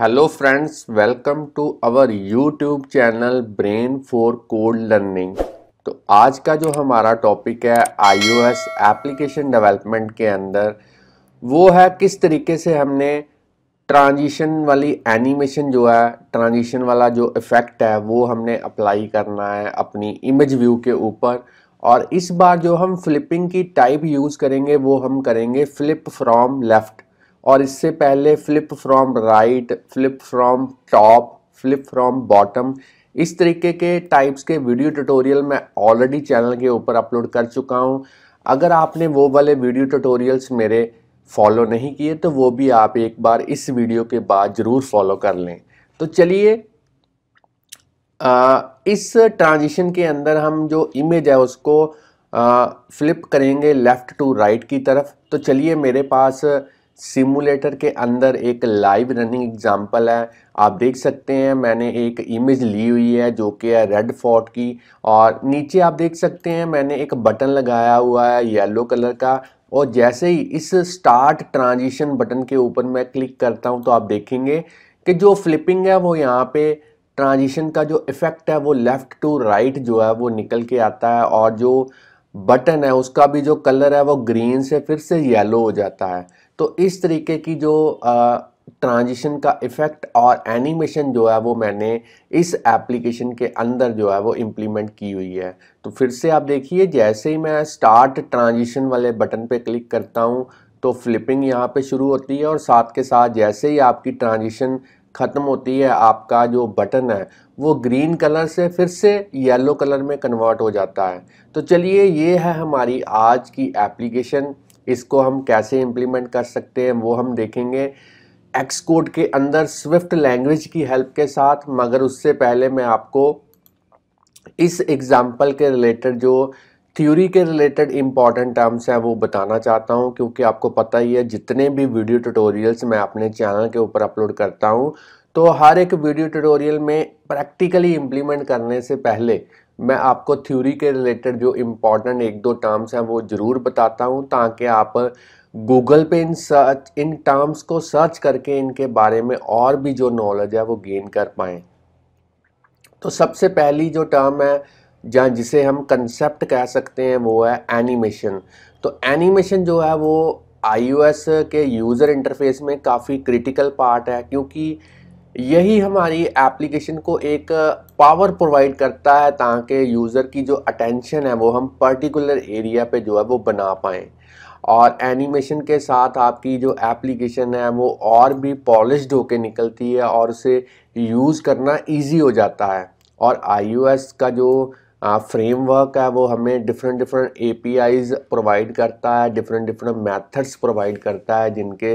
hello friends welcome to our YouTube channel brain for code learning तो आज का जो हमारा टॉपिक है आईओएस एप्लीकेशन डेवलपमेंट के अंदर वो है किस तरीके से हमने ट्रांजिशन वाली एनिमेशन जो है ट्रांजिशन वाला जो इफ़ेक्ट है वो हमने अप्लाई करना है अपनी इमेज व्यू के ऊपर और इस बार जो हम फ्लिपिंग की टाइप यूज़ करेंगे वो हम करेंगे फ्लिप फ्रॉम लेफ़्ट और इससे पहले flip from right flip from top flip from bottom इस तरीके के टाइप्स के वीडियो ट्यूटोरियल मैं ऑलरेडी चैनल के ऊपर अपलोड कर चुका हूँ अगर आपने वो वाले वीडियो ट्यूटोरियल्स मेरे फॉलो नहीं किए तो वो भी आप एक बार इस वीडियो के बाद ज़रूर फॉलो कर लें तो चलिए इस ट्रांजिशन के अंदर हम जो इमेज है उसको फ्लिप करेंगे लेफ़्ट टू राइट की तरफ तो चलिए मेरे पास सिमुलेटर के अंदर एक लाइव रनिंग एग्जांपल है आप देख सकते हैं मैंने एक इमेज ली हुई है जो कि है रेड फोर्ट की और नीचे आप देख सकते हैं मैंने एक बटन लगाया हुआ है येलो कलर का और जैसे ही इस स्टार्ट ट्रांजिशन बटन के ऊपर मैं क्लिक करता हूं तो आप देखेंगे कि जो फ्लिपिंग है वो यहाँ पे ट्रांजिशन का जो इफ़ेक्ट है वो लेफ़्ट टू राइट जो है वो निकल के आता है और जो बटन है उसका भी जो कलर है वो ग्रीन से फिर से येलो हो जाता है तो इस तरीके की जो ट्रांजिशन का इफ़ेक्ट और एनिमेशन जो है वो मैंने इस एप्लीकेशन के अंदर जो है वो इम्प्लीमेंट की हुई है तो फिर से आप देखिए जैसे ही मैं स्टार्ट ट्रांजिशन वाले बटन पे क्लिक करता हूँ तो फ्लिपिंग यहाँ पे शुरू होती है और साथ के साथ जैसे ही आपकी ट्रांजिशन ख़त्म होती है आपका जो बटन है वो ग्रीन कलर से फिर से येलो कलर में कन्वर्ट हो जाता है तो चलिए ये है हमारी आज की एप्लीकेशन इसको हम कैसे इम्प्लीमेंट कर सकते हैं वो हम देखेंगे एक्स कोड के अंदर स्विफ्ट लैंग्वेज की हेल्प के साथ मगर उससे पहले मैं आपको इस एग्ज़ाम्पल के रिलेटेड जो थ्योरी के रिलेटेड इंपॉर्टेंट टर्म्स हैं वो बताना चाहता हूँ क्योंकि आपको पता ही है जितने भी वीडियो ट्यूटोरियल्स मैं अपने चैनल के ऊपर अपलोड करता हूँ तो हर एक वीडियो ट्यूटोरियल में प्रैक्टिकली इम्प्लीमेंट करने से पहले मैं आपको थ्योरी के रिलेटेड जो इम्पॉर्टेंट एक दो टर्म्स हैं वो ज़रूर बताता हूँ ताकि आप गूगल पे इन सर्च इन टर्म्स को सर्च करके इनके बारे में और भी जो नॉलेज है वो गेन कर पाएँ तो सबसे पहली जो टर्म है जहाँ जिसे हम कंसेप्ट कह सकते हैं वो है एनिमेशन तो एनिमेशन जो है वो आईओएस के यूज़र इंटरफेस में काफ़ी क्रिटिकल पार्ट है क्योंकि यही हमारी एप्लीकेशन को एक पावर प्रोवाइड करता है ताकि यूज़र की जो अटेंशन है वो हम पर्टिकुलर एरिया पे जो है वो बना पाएँ और एनिमेशन के साथ आपकी जो एप्लीकेशन है वो और भी पॉलिश होके निकलती है और उसे यूज़ करना इजी हो जाता है और आईओएस का जो फ्रेमवर्क है वो हमें डिफरेंट डिफरेंट एपीआईज प्रोवाइड करता है डिफरेंट डिफरेंट मेथड्स प्रोवाइड करता है जिनके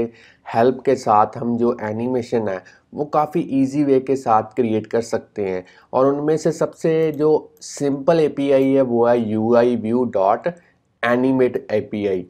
हेल्प के साथ हम जो एनिमेशन है वो काफ़ी इजी वे के साथ क्रिएट कर सकते हैं और उनमें से सबसे जो सिंपल एपीआई है वो है U I view dot animate a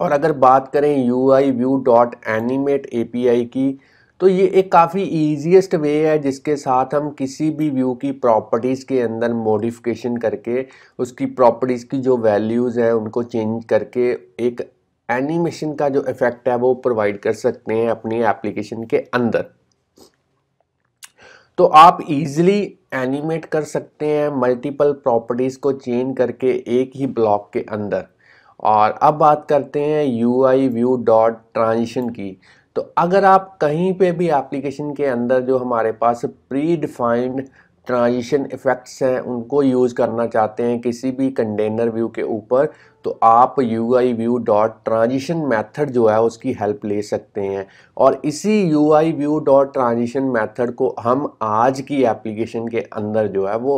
और अगर बात करें U I view dot animate a की तो ये एक काफ़ी ईजीएसट वे है जिसके साथ हम किसी भी व्यू की प्रॉपर्टीज़ के अंदर मॉडिफिकेशन करके उसकी प्रॉपर्टीज़ की जो वैल्यूज़ हैं उनको चेंज करके एक एनिमेशन का जो इफेक्ट है वो प्रोवाइड कर सकते हैं अपनी एप्लीकेशन के अंदर तो आप इजीली एनिमेट कर सकते हैं मल्टीपल प्रॉपर्टीज़ को चेंज करके एक ही ब्लॉक के अंदर और अब बात करते हैं U I view dot transition की तो अगर आप कहीं पे भी एप्लीकेशन के अंदर जो हमारे पास प्री डिफाइंड ट्रांजिशन इफ़ेक्ट्स हैं उनको यूज़ करना चाहते हैं किसी भी कंटेनर व्यू के ऊपर तो आप U I view dot transition method जो है उसकी हेल्प ले सकते हैं और इसी U I view dot transition method को हम आज की एप्लीकेशन के अंदर जो है वो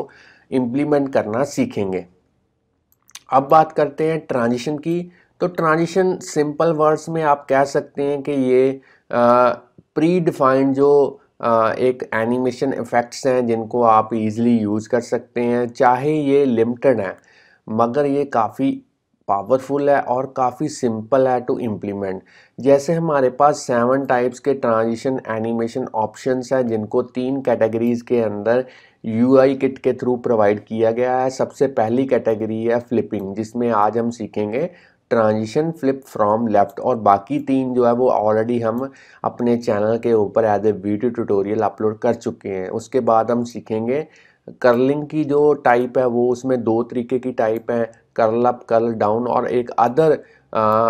इम्प्लीमेंट करना सीखेंगे अब बात करते हैं ट्रांजिशन की तो ट्रांजिशन सिंपल वर्ड्स में आप कह सकते हैं कि ये प्री डिफाइंड जो आ, एक एनिमेशन इफ़ेक्ट्स हैं जिनको आप इजीली यूज़ कर सकते हैं चाहे ये लिमिटेड हैं मगर ये काफ़ी पावरफुल है और काफ़ी सिंपल है टू इम्प्लीमेंट जैसे हमारे पास सेवन टाइप्स के ट्रांजिशन एनिमेशन ऑप्शंस हैं जिनको तीन कैटेगरीज़ के अंदर यू किट के थ्रू प्रोवाइड किया गया है सबसे पहली कैटेगरी है फ्लिपिंग जिसमें आज हम सीखेंगे ट्रांजिशन फ्लिप फ्रॉम लेफ़्ट और बाकी तीन जो है वो ऑलरेडी हम अपने चैनल के ऊपर as a video tutorial upload कर चुके हैं उसके बाद हम सीखेंगे कर्लिंग की जो टाइप है वो उसमें दो तरीके की टाइप है कर्ल अप कर्ल डाउन और एक अदर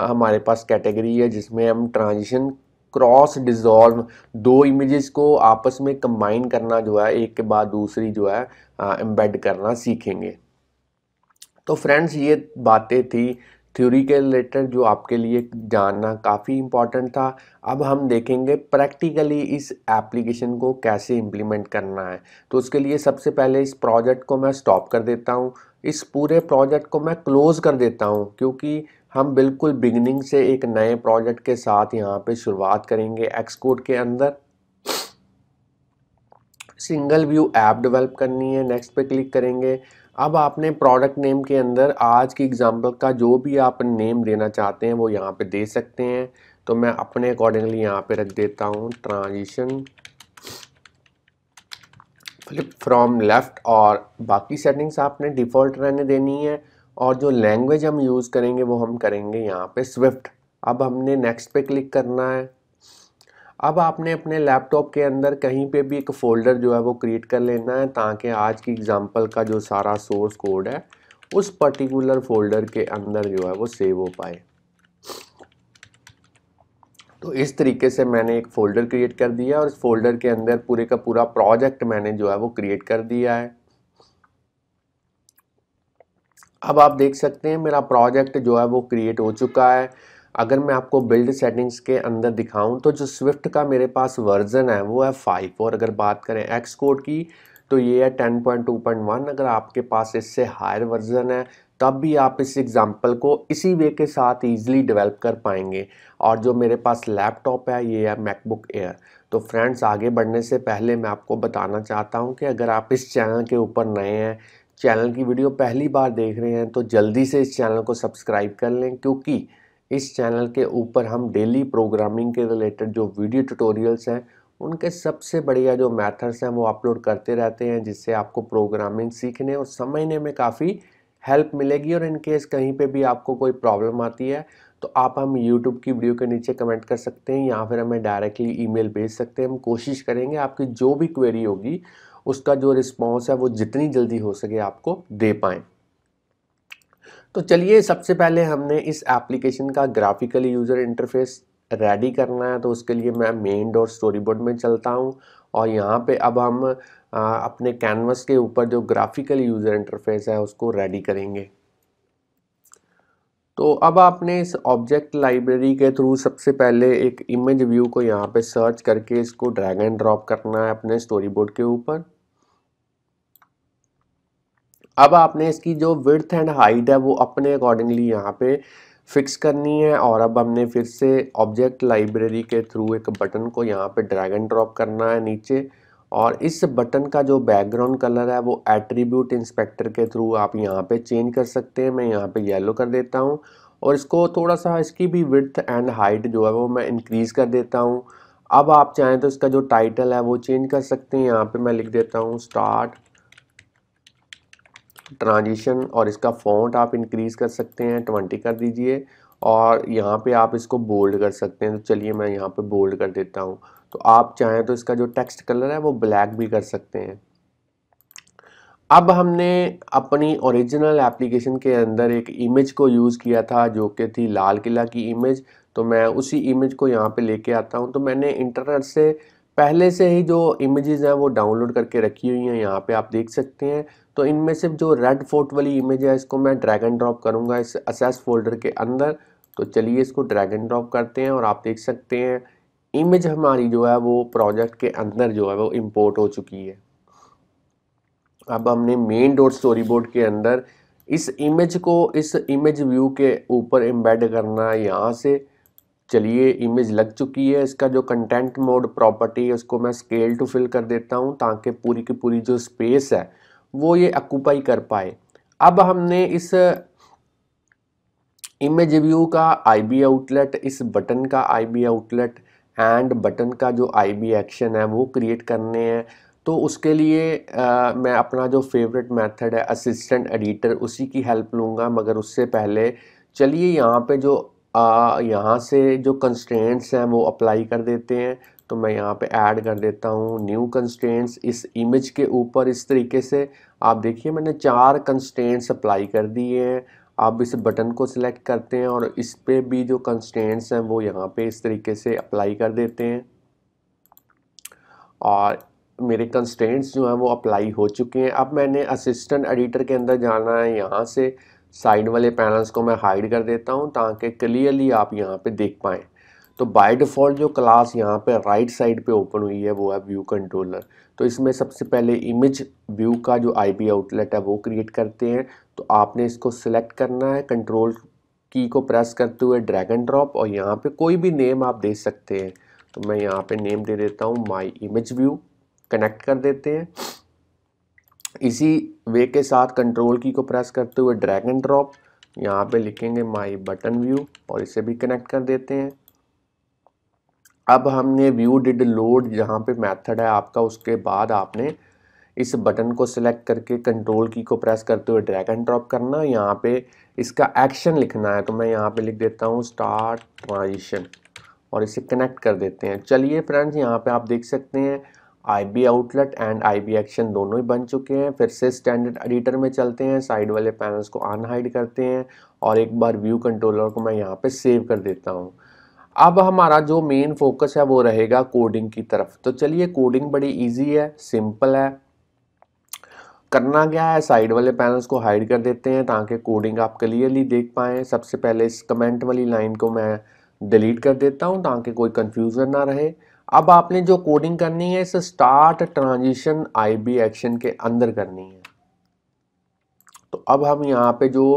हमारे पास कैटेगरी है जिसमें हम ट्रांजिशन क्रॉस डिज़ोल्व दो इमेजेस को आपस में कंबाइन करना जो है एक के बाद दूसरी जो है एम्बेड करना सीखेंगे तो फ्रेंड्स ये बातें थी थ्योरी के रिलेटेड जो आपके लिए जानना काफ़ी इम्पॉर्टेंट था अब हम देखेंगे प्रैक्टिकली इस एप्लीकेशन को कैसे इम्प्लीमेंट करना है तो उसके लिए सबसे पहले इस प्रोजेक्ट को मैं स्टॉप कर देता हूँ इस पूरे प्रोजेक्ट को मैं क्लोज़ कर देता हूँ क्योंकि हम बिल्कुल बिगनिंग से एक नए प्रोजेक्ट के साथ यहाँ पे शुरुआत करेंगे एक्सकोड के अंदर सिंगल व्यू ऐप डेवलप करनी है नेक्स्ट पे क्लिक करेंगे अब आपने प्रोडक्ट नेम के अंदर आज की एग्जांपल का जो भी आप नेम देना चाहते हैं वो यहाँ पे दे सकते हैं तो मैं अपने अकॉर्डिंगली यहाँ पे रख देता हूँ ट्रांजिशन फ्लिप फ्रॉम लेफ़्ट और बाकी सेटिंग्स आपने डिफ़ॉल्ट रहने देनी है और जो लैंग्वेज हम यूज़ करेंगे वो हम करेंगे यहाँ पे स्विफ्ट अब हमने नेक्स्ट पे क्लिक करना है अब आपने अपने लैपटॉप के अंदर कहीं पे भी एक फ़ोल्डर जो है वो क्रिएट कर लेना है ताकि आज की एग्ज़ाम्पल का जो सारा सोर्स कोड है उस पर्टिकुलर फ़ोल्डर के अंदर जो है वो सेव हो पाए तो इस तरीके से मैंने एक फ़ोल्डर क्रिएट कर दिया और इस फोल्डर के अंदर पूरे का पूरा प्रोजेक्ट मैंने जो है वो क्रिएट कर दिया है अब आप देख सकते हैं मेरा प्रोजेक्ट जो है वो क्रिएट हो चुका है अगर मैं आपको बिल्ड सेटिंग्स के अंदर दिखाऊं तो जो स्विफ्ट का मेरे पास वर्जन है वो है फाइव और अगर बात करें एक्स कोड की तो ये है ten point point two one अगर आपके पास इससे हायर वर्जन है तब भी आप इस एग्ज़ाम्पल को इसी वे के साथ ईजिली डेवलप कर पाएंगे और जो मेरे पास लैपटॉप है ये है मैकबुक एयर तो फ्रेंड्स आगे बढ़ने से पहले मैं आपको बताना चाहता हूँ कि अगर आप इस चैनल के ऊपर नए हैं चैनल की वीडियो पहली बार देख रहे हैं तो जल्दी से इस चैनल को सब्सक्राइब कर लें क्योंकि इस चैनल के ऊपर हम डेली प्रोग्रामिंग के रिलेटेड जो वीडियो ट्यूटोरियल्स हैं उनके सबसे बढ़िया जो मेथड्स हैं वो अपलोड करते रहते हैं जिससे आपको प्रोग्रामिंग सीखने और समझने में काफ़ी हेल्प मिलेगी और इनकेस कहीं पे भी आपको कोई प्रॉब्लम आती है तो आप हम यूट्यूब की वीडियो के नीचे कमेंट कर सकते हैं या फिर हमें डायरेक्टली ईमेल भेज सकते हैं हम कोशिश करेंगे आपकी जो भी क्वेरी होगी उसका जो रिस्पॉन्स है वो जितनी जल्दी हो सके आपको दे पाएँ तो चलिए सबसे पहले हमने इस एप्लीकेशन का ग्राफिकल यूज़र इंटरफेस रेडी करना है तो उसके लिए मैं मेन डोर स्टोरी बोर्ड में चलता हूँ और यहाँ पे अब हम अपने कैनवस के ऊपर जो ग्राफिकल यूज़र इंटरफेस है उसको रेडी करेंगे तो अब आपने इस ऑब्जेक्ट लाइब्रेरी के थ्रू सबसे पहले एक इमेज व्यू को यहाँ पे सर्च करके इसको ड्रैग एंड ड्रॉप करना है अपने स्टोरी बोर्ड के ऊपर अब आपने इसकी जो विर्थ एंड हाइट है वो अपने अकॉर्डिंगली यहाँ पे फिक्स करनी है और अब हमने फिर से ऑब्जेक्ट लाइब्रेरी के थ्रू एक बटन को यहाँ पे ड्रैग एंड ड्रॉप करना है नीचे और इस बटन का जो बैकग्राउंड कलर है वो एट्रीब्यूट इंस्पेक्टर के थ्रू आप यहाँ पे चेंज कर सकते हैं मैं यहाँ पे येलो कर देता हूँ और इसको थोड़ा सा इसकी भी विथ एंड हाइट जो है वो मैं इंक्रीज़ कर देता हूँ अब आप चाहें तो इसका जो टाइटल है वो चेंज कर सकते हैं यहाँ पे मैं लिख देता हूँ स्टार्ट ट्रांजिशन और इसका फॉन्ट आप इंक्रीज़ कर सकते हैं ट्वेंटी कर दीजिए और यहाँ पे आप इसको बोल्ड कर सकते हैं तो चलिए मैं यहाँ पे बोल्ड कर देता हूँ तो आप चाहें तो इसका जो टेक्स्ट कलर है वो ब्लैक भी कर सकते हैं अब हमने अपनी ओरिजिनल एप्लीकेशन के अंदर एक इमेज को यूज़ किया था जो कि थी लाल किला की इमेज तो मैं उसी इमेज को यहाँ पे लेके आता हूँ तो मैंने इंटरनेट से पहले से ही जो इमेजेस हैं वो डाउनलोड करके रखी हुई हैं यहाँ पे आप देख सकते हैं तो इनमें से जो रेड फोर्ट वाली इमेज है इसको मैं ड्रैग एंड ड्रॉप करूँगा इस असेस फोल्डर के अंदर तो चलिए इसको ड्रैग एंड ड्रॉप करते हैं और आप देख सकते हैं इमेज हमारी जो है वो प्रोजेक्ट के अंदर जो है वो इम्पोर्ट हो चुकी है अब हमने मेन डॉट स्टोरी बोर्ड के अंदर इस इमेज को इस इमेज व्यू के ऊपर एम्बेड करना है यहाँ से चलिए इमेज लग चुकी है इसका जो कंटेंट मोड प्रॉपर्टी है उसको मैं स्केल टू फिल कर देता हूँ ताकि पूरी की पूरी जो स्पेस है वो ये ऑक्यूपाई कर पाए अब हमने इस इमेज व्यू का आईबी आउटलेट इस बटन का आईबी आउटलेट हैंड बटन का जो आई बी एक्शन है वो क्रिएट करने हैं तो उसके लिए आ, मैं अपना जो फेवरेट मेथड है असिस्टेंट एडिटर उसी की हेल्प लूँगा मगर उससे पहले चलिए यहाँ पे जो यहाँ से जो कंस्ट्रेंट्स हैं वो अप्लाई कर देते हैं तो मैं यहाँ पे ऐड कर देता हूँ न्यू कंस्ट्रेंट्स इस इमेज के ऊपर इस तरीके से आप देखिए मैंने चार कंस्ट्रेंट्स अप्लाई कर दिए हैं आप इस बटन को सिलेक्ट करते हैं और इस पर भी जो कंस्टेंट्स हैं वो यहाँ पे इस तरीके से अप्लाई कर देते हैं और मेरे कंस्टेंट्स जो हैं वो अप्लाई हो चुके हैं अब मैंने असिस्टेंट एडिटर के अंदर जाना है यहाँ से साइड वाले पैनल्स को मैं हाइड कर देता हूँ ताकि क्लियरली आप यहाँ पर देख पाएँ तो बाय डिफ़ॉल्ट जो क्लास यहाँ पे राइट साइड पे ओपन हुई है वो है व्यू कंट्रोलर तो इसमें सबसे पहले इमेज व्यू का जो आई आउटलेट है वो क्रिएट करते हैं तो आपने इसको सिलेक्ट करना है कंट्रोल की को प्रेस करते हुए ड्रैग एंड ड्रॉप और यहाँ पे कोई भी नेम आप दे सकते हैं तो मैं यहाँ पे नेम दे देता हूँ माई इमेज व्यू कनेक्ट कर देते हैं इसी वे के साथ कंट्रोल की को प्रेस करते हुए ड्रैग एंड ड्रॉप यहाँ पे लिखेंगे माई बटन व्यू और इसे भी कनेक्ट कर देते हैं अब हमने व्यू डिड लोड जहाँ पे मेथड है आपका उसके बाद आपने इस बटन को सिलेक्ट करके कंट्रोल की को प्रेस करते हुए ड्रैग एंड ड्रॉप करना यहाँ पे इसका एक्शन लिखना है तो मैं यहाँ पे लिख देता हूँ स्टार्ट ट्रांजिशन और इसे कनेक्ट कर देते हैं चलिए फ्रेंड्स यहाँ पे आप देख सकते हैं I outlet and I action दोनों ही बन चुके हैं फिर से स्टैंडर्ड एडिटर में चलते हैं साइड वाले पैनल्स को अनहाइड करते हैं और एक बार व्यू कंट्रोलर को मैं यहाँ पर सेव कर देता हूँ अब हमारा जो मेन फोकस है वो रहेगा कोडिंग की तरफ तो चलिए कोडिंग बड़ी इजी है सिंपल है करना क्या है साइड वाले पैनल्स को हाइड कर देते हैं ताकि कोडिंग आप क्लियरली देख पाएँ सबसे पहले इस कमेंट वाली लाइन को मैं डिलीट कर देता हूँ ताकि कोई कन्फ्यूज़न ना रहे अब आपने जो कोडिंग करनी है इस स्टार्ट ट्रांजिशन आईबी एक्शन के अंदर करनी है तो अब हम यहाँ पे जो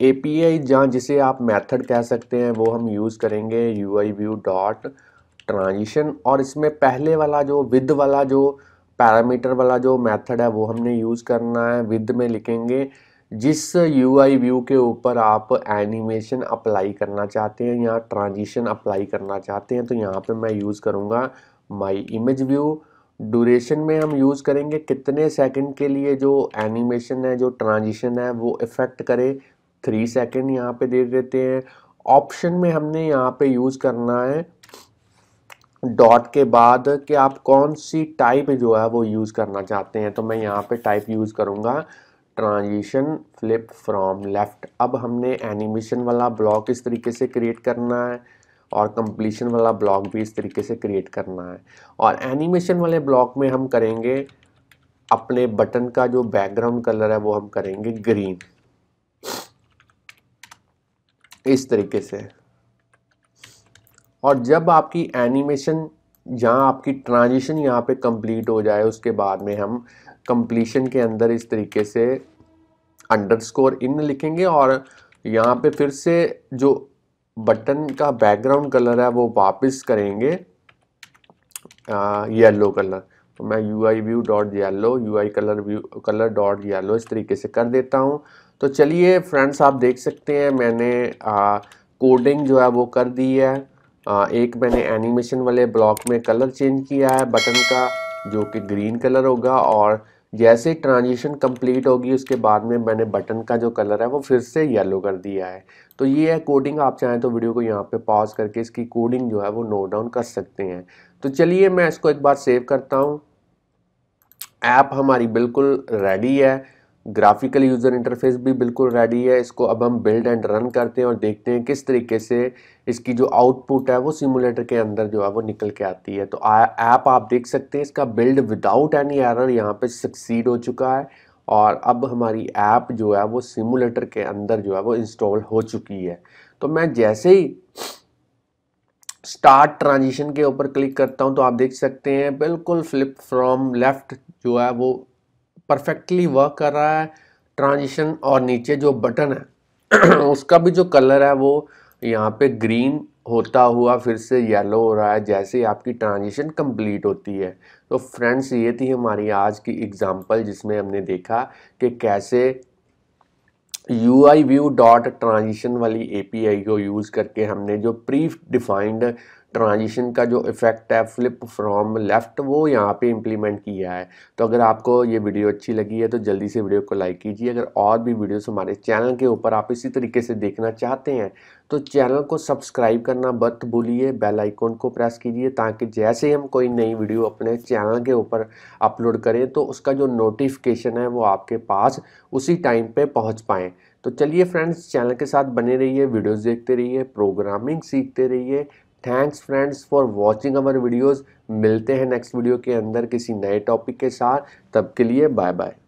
एपीआई जहाँ जिसे आप मेथड कह सकते हैं वो हम यूज़ करेंगे U I view dot transition और इसमें पहले वाला जो विद वाला जो पैरामीटर वाला जो मेथड है वो हमने यूज़ करना है विद में लिखेंगे जिस यू आई व्यू के ऊपर आप एनिमेशन अप्लाई करना चाहते हैं या ट्रांजिशन अप्लाई करना चाहते हैं तो यहाँ पे मैं यूज़ करूँगा माई इमेज व्यू ड्यूरेशन में हम यूज़ करेंगे कितने सेकंड के लिए जो एनिमेशन है जो ट्रांजिशन है वो इफ़ेक्ट करे थ्री सेकेंड यहाँ पे दे देते हैं ऑप्शन में हमने यहाँ पे यूज़ करना है डॉट के बाद कि आप कौन सी टाइप जो है वो यूज़ करना चाहते हैं तो मैं यहाँ पे टाइप यूज़ करूँगा ट्रांजिशन फ्लिप फ्रॉम लेफ़्ट अब हमने एनिमेशन वाला ब्लॉक इस तरीके से क्रिएट करना है और कंप्लीशन वाला ब्लॉक भी इस तरीके से क्रिएट करना है और एनिमेशन वाले ब्लॉक में हम करेंगे अपने बटन का जो बैकग्राउंड कलर है वो हम करेंगे ग्रीन इस तरीके से और जब आपकी एनिमेशन जहाँ आपकी ट्रांजिशन यहाँ पे कंप्लीट हो जाए उसके बाद में हम कंप्लीशन के अंदर इस तरीके से अंडरस्कोर इन लिखेंगे और यहाँ पे फिर से जो बटन का बैकग्राउंड कलर है वो वापस करेंगे येलो कलर तो मैं U I view dot yellow U I colour view colour dot yellow इस तरीके से कर देता हूँ तो चलिए फ्रेंड्स आप देख सकते हैं मैंने आ, कोडिंग जो है वो कर दी है आ, एक मैंने एनिमेशन वाले ब्लॉक में कलर चेंज किया है बटन का जो कि ग्रीन कलर होगा और जैसे ट्रांजिशन कंप्लीट होगी उसके बाद में मैंने बटन का जो कलर है वो फिर से येलो कर दिया है तो ये है कोडिंग आप चाहें तो वीडियो को यहाँ पे पॉज करके इसकी कोडिंग जो है वो नोट डाउन कर सकते हैं तो चलिए मैं इसको एक बार सेव करता हूँ ऐप हमारी बिल्कुल रेडी है ग्राफिकल यूज़र इंटरफेस भी बिल्कुल रेडी है इसको अब हम बिल्ड एंड रन करते हैं और देखते हैं किस तरीके से इसकी जो आउटपुट है वो सिमुलेटर के अंदर जो है वो निकल के आती है तो ऐप आप देख सकते हैं इसका बिल्ड विदाउट एनी एरर यहाँ पे सक्सीड हो चुका है और अब हमारी ऐप जो है वो सिमुलेटर के अंदर जो है वो इंस्टॉल हो चुकी है तो मैं जैसे ही स्टार्ट ट्रांजिशन के ऊपर क्लिक करता हूँ तो आप देख सकते हैं बिल्कुल फ्लिप फ्रॉम लेफ़्ट जो है वो परफेक्टली वर्क कर रहा है ट्रांजिशन और नीचे जो बटन है उसका भी जो कलर है वो यहाँ पे ग्रीन होता हुआ फिर से येलो हो रहा है जैसे आपकी ट्रांजिशन कंप्लीट होती है तो फ्रेंड्स ये थी हमारी आज की एग्जांपल जिसमें हमने देखा कि कैसे U I view dot transition वाली ए को यूज़ करके हमने जो प्री डिफाइंड ट्रांजिशन का जो इफ़ेक्ट है फ्लिप फ्रॉम लेफ़्ट वो यहाँ पे इम्प्लीमेंट किया है तो अगर आपको ये वीडियो अच्छी लगी है तो जल्दी से वीडियो को लाइक कीजिए अगर और भी वीडियोस हमारे चैनल के ऊपर आप इसी तरीके से देखना चाहते हैं तो चैनल को सब्सक्राइब करना मत भूलिए बेल आइकॉन को प्रेस कीजिए ताकि जैसे हम कोई नई वीडियो अपने चैनल के ऊपर अपलोड करें तो उसका जो नोटिफिकेशन है वो आपके पास उसी टाइम पर पहुँच पाएँ तो चलिए फ्रेंड्स चैनल के साथ बने रहिए वीडियोस देखते रहिए प्रोग्रामिंग सीखते रहिए thanks friends for watching our videos मिलते हैं नेक्स्ट वीडियो के अंदर किसी नए टॉपिक के साथ तब के लिए बाय बाय